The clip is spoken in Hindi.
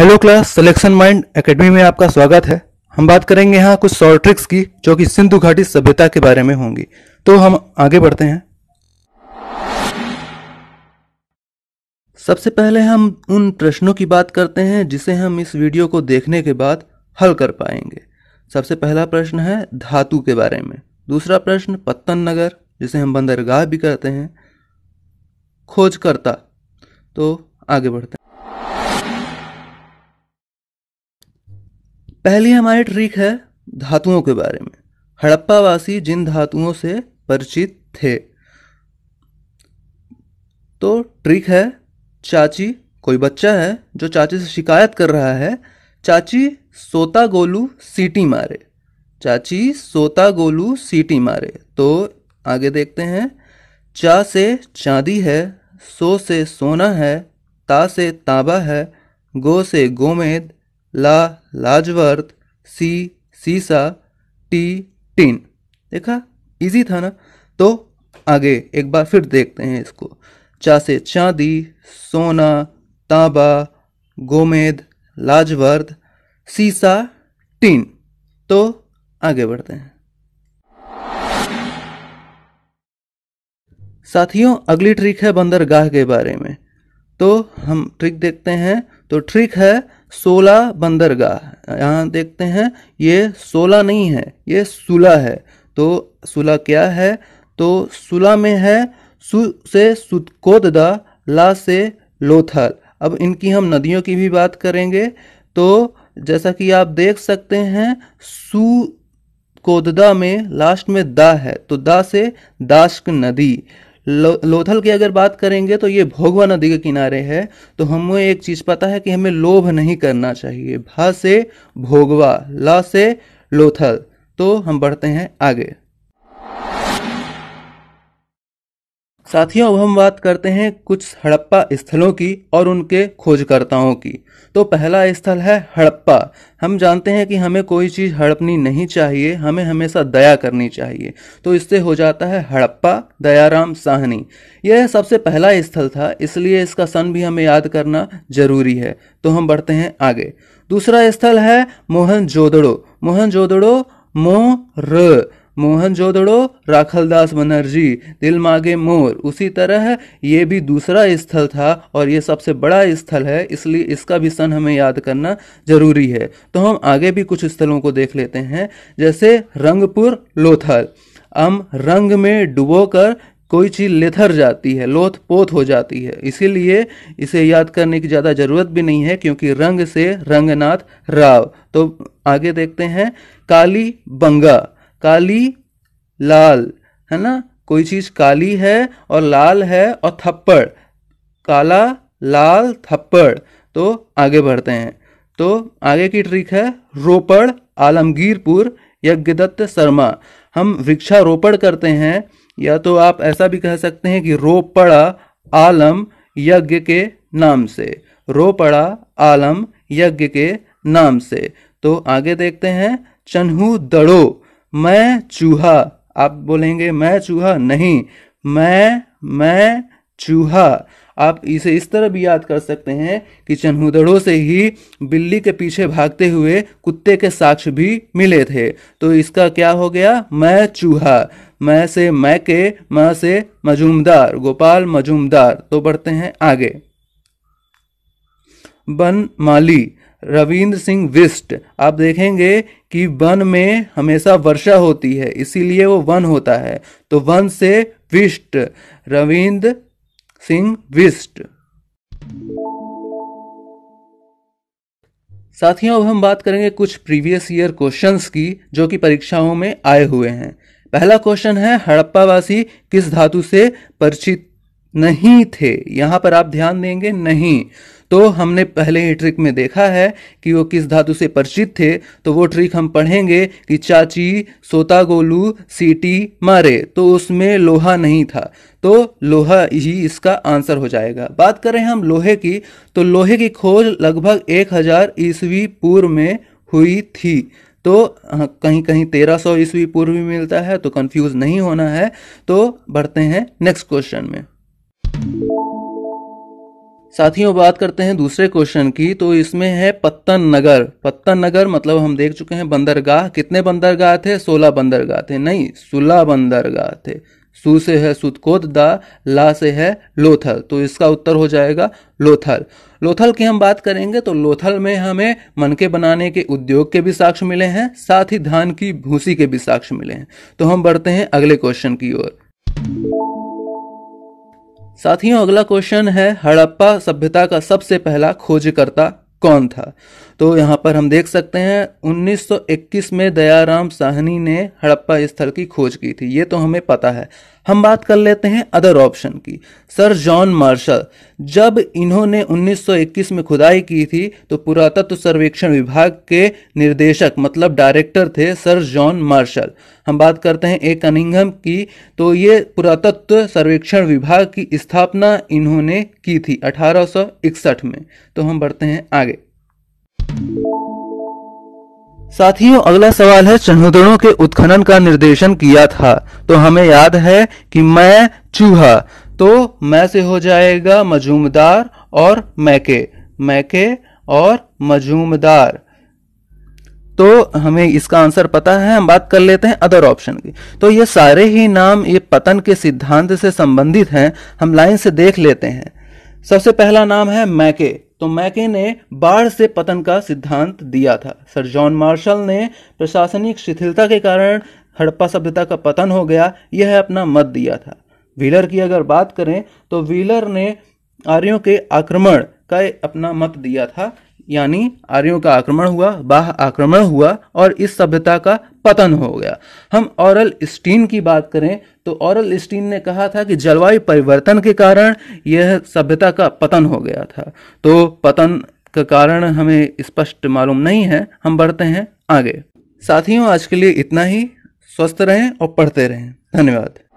hello class selection mind academy में आपका स्वागत है हम बात करेंगे यहाँ कुछ शॉर्ट ट्रिक्स की जो कि सिंधु घाटी सभ्यता के बारे में होंगी तो हम आगे बढ़ते हैं सबसे पहले हम उन प्रश्नों की बात करते हैं जिसे हम इस वीडियो को देखने के बाद हल कर पाएंगे सबसे पहला प्रश्न है धातु के बारे में दूसरा प्रश्न पत्तन नगर जिसे हम बंदरगाह भी कहते हैं खोजकर्ता तो आगे बढ़ते हैं पहली हमारी ट्रिक है धातुओं के बारे में हड़प्पावासी जिन धातुओं से परिचित थे तो ट्रिक है चाची कोई बच्चा है जो चाची से शिकायत कर रहा है चाची सोता गोलू सीटी मारे चाची सोता गोलू सीटी मारे तो आगे देखते हैं चा से चांदी है सो से सोना है ता से तांबा है गो से गोमेद ला लाजवर्द सी सीसा टी टीन देखा इजी था ना तो आगे एक बार फिर देखते हैं इसको चा से चांदी सोना तांबा गोमेद लाजवर्द सीसा टीन तो आगे बढ़ते हैं साथियों अगली ट्रिक है बंदरगाह के बारे में तो हम ट्रिक देखते हैं तो ट्रिक है सोलह बंदरगाह यहाँ देखते हैं ये सोलह नहीं है ये सुलह है तो सुलह क्या है तो सुलह में है सु से सुदकोददा ला से लोथल अब इनकी हम नदियों की भी बात करेंगे तो जैसा कि आप देख सकते हैं सु कोददा में लास्ट में दा है तो दा से दाश्क नदी लो, लोथल की अगर बात करेंगे तो ये भोगवा नदी के किनारे है तो हमें एक चीज पता है कि हमें लोभ नहीं करना चाहिए भा से भोगवा ल से लोथल तो हम बढ़ते हैं आगे साथियों अब हम बात करते हैं कुछ हड़प्पा स्थलों की और उनके खोजकर्ताओं की तो पहला स्थल है हड़प्पा हम जानते हैं कि हमें कोई चीज़ हड़पनी नहीं चाहिए हमें हमेशा दया करनी चाहिए तो इससे हो जाता है हड़प्पा दयाराम साहनी यह सबसे पहला स्थल था इसलिए इसका सन भी हमें याद करना जरूरी है तो हम बढ़ते हैं आगे दूसरा स्थल है मोहन जोदड़ो मोहन जोदड़ो मोह मोहन जोदड़ो राखलदास बनर्जी दिल मागे मोर उसी तरह ये भी दूसरा स्थल था और ये सबसे बड़ा स्थल है इसलिए इसका भी सन हमें याद करना जरूरी है तो हम आगे भी कुछ स्थलों को देख लेते हैं जैसे रंगपुर लोथल हम रंग में डुबो कर कोई चीज़ लेथर जाती है लोथ पोथ हो जाती है इसीलिए इसे याद करने की ज़्यादा ज़रूरत भी नहीं है क्योंकि रंग से रंगनाथ राव तो आगे देखते हैं काली बंगा काली लाल है ना कोई चीज काली है और लाल है और थप्पड़ काला लाल थप्पड़ तो आगे बढ़ते हैं तो आगे की ट्रिक है रोपड़ आलमगीरपुर यज्ञदत्त शर्मा हम वृक्षारोपण करते हैं या तो आप ऐसा भी कह सकते हैं कि रोपड़ा आलम यज्ञ के नाम से रोपड़ा आलम यज्ञ के नाम से तो आगे देखते हैं चन्हू दड़ो मैं चूहा आप बोलेंगे मैं चूहा नहीं मैं मैं चूहा आप इसे इस तरह भी याद कर सकते हैं कि चन्हुदड़ों से ही बिल्ली के पीछे भागते हुए कुत्ते के साक्ष भी मिले थे तो इसका क्या हो गया मैं चूहा मैं से मैं के मैं से मजूमदार गोपाल मजूमदार तो बढ़ते हैं आगे बन माली रविंद्र सिंह विस्ट आप देखेंगे कि वन में हमेशा वर्षा होती है इसीलिए वो वन होता है तो वन से विस्ट रविंद्र सिंह विस्ट साथियों अब हम बात करेंगे कुछ प्रीवियस ईयर क्वेश्चंस की जो कि परीक्षाओं में आए हुए हैं पहला क्वेश्चन है हड़प्पावासी किस धातु से परिचित नहीं थे यहां पर आप ध्यान देंगे नहीं तो हमने पहले ही ट्रिक में देखा है कि वो किस धातु से परिचित थे तो वो ट्रिक हम पढ़ेंगे कि चाची सोता गोलू सीटी मारे तो उसमें लोहा नहीं था तो लोहा ही इसका आंसर हो जाएगा बात करें हम लोहे की तो लोहे की खोज लगभग 1000 हजार ईस्वी पूर्व में हुई थी तो हाँ, कहीं कहीं 1300 सौ ईस्वी पूर्व में मिलता है तो कंफ्यूज नहीं होना है तो बढ़ते हैं नेक्स्ट क्वेश्चन में साथियों बात करते हैं दूसरे क्वेश्चन की तो इसमें है पत्तन नगर पत्तन नगर मतलब हम देख चुके हैं बंदरगाह कितने बंदरगाह थे सोलह बंदरगाह थे नहीं सोलह बंदरगाह थे सू से है सुतकोत दा ला से है लोथल तो इसका उत्तर हो जाएगा लोथल लोथल की हम बात करेंगे तो लोथल में हमें मनके बनाने के उद्योग के भी साक्ष्य मिले हैं साथ ही धान की भूसी के भी साक्ष्य मिले हैं तो हम बढ़ते हैं अगले क्वेश्चन की ओर साथियों अगला क्वेश्चन है हड़प्पा सभ्यता का सबसे पहला खोजकर्ता कौन था तो यहाँ पर हम देख सकते हैं 1921 में दयाराम साहनी ने हड़प्पा स्थल की खोज की थी ये तो हमें पता है हम बात कर लेते हैं अदर ऑप्शन की सर जॉन मार्शल जब इन्होंने 1921 में खुदाई की थी तो पुरातत्व सर्वेक्षण विभाग के निर्देशक मतलब डायरेक्टर थे सर जॉन मार्शल हम बात करते हैं ए अनिंगम की तो ये पुरातत्व सर्वेक्षण विभाग की स्थापना इन्होंने की थी अठारह में तो हम बढ़ते हैं आगे साथियों अगला सवाल है संशोधनों के उत्खनन का निर्देशन किया था तो हमें याद है कि मैं चूहा तो मैं से हो जाएगा मजूमदार और मैके मैके और मजूमदार तो हमें इसका आंसर पता है हम बात कर लेते हैं अदर ऑप्शन की तो ये सारे ही नाम ये पतन के सिद्धांत से संबंधित हैं हम लाइन से देख लेते हैं सबसे पहला नाम है मैके तो मैके ने बाढ़ से पतन का सिद्धांत दिया था सर जॉन मार्शल ने प्रशासनिक शिथिलता के कारण हड़प्पा सभ्यता का पतन हो गया यह अपना मत दिया था व्हीलर की अगर बात करें तो व्हीलर ने आर्यों के आक्रमण का अपना मत दिया था यानी आर्यों का आक्रमण हुआ बाह आक्रमण हुआ और इस सभ्यता का पतन हो गया हम औरल स्टीन की बात करें तो औरल स्टीन ने कहा था कि जलवायु परिवर्तन के कारण यह सभ्यता का पतन हो गया था तो पतन का कारण हमें स्पष्ट मालूम नहीं है हम बढ़ते हैं आगे साथियों आज के लिए इतना ही स्वस्थ रहें और पढ़ते रहें धन्यवाद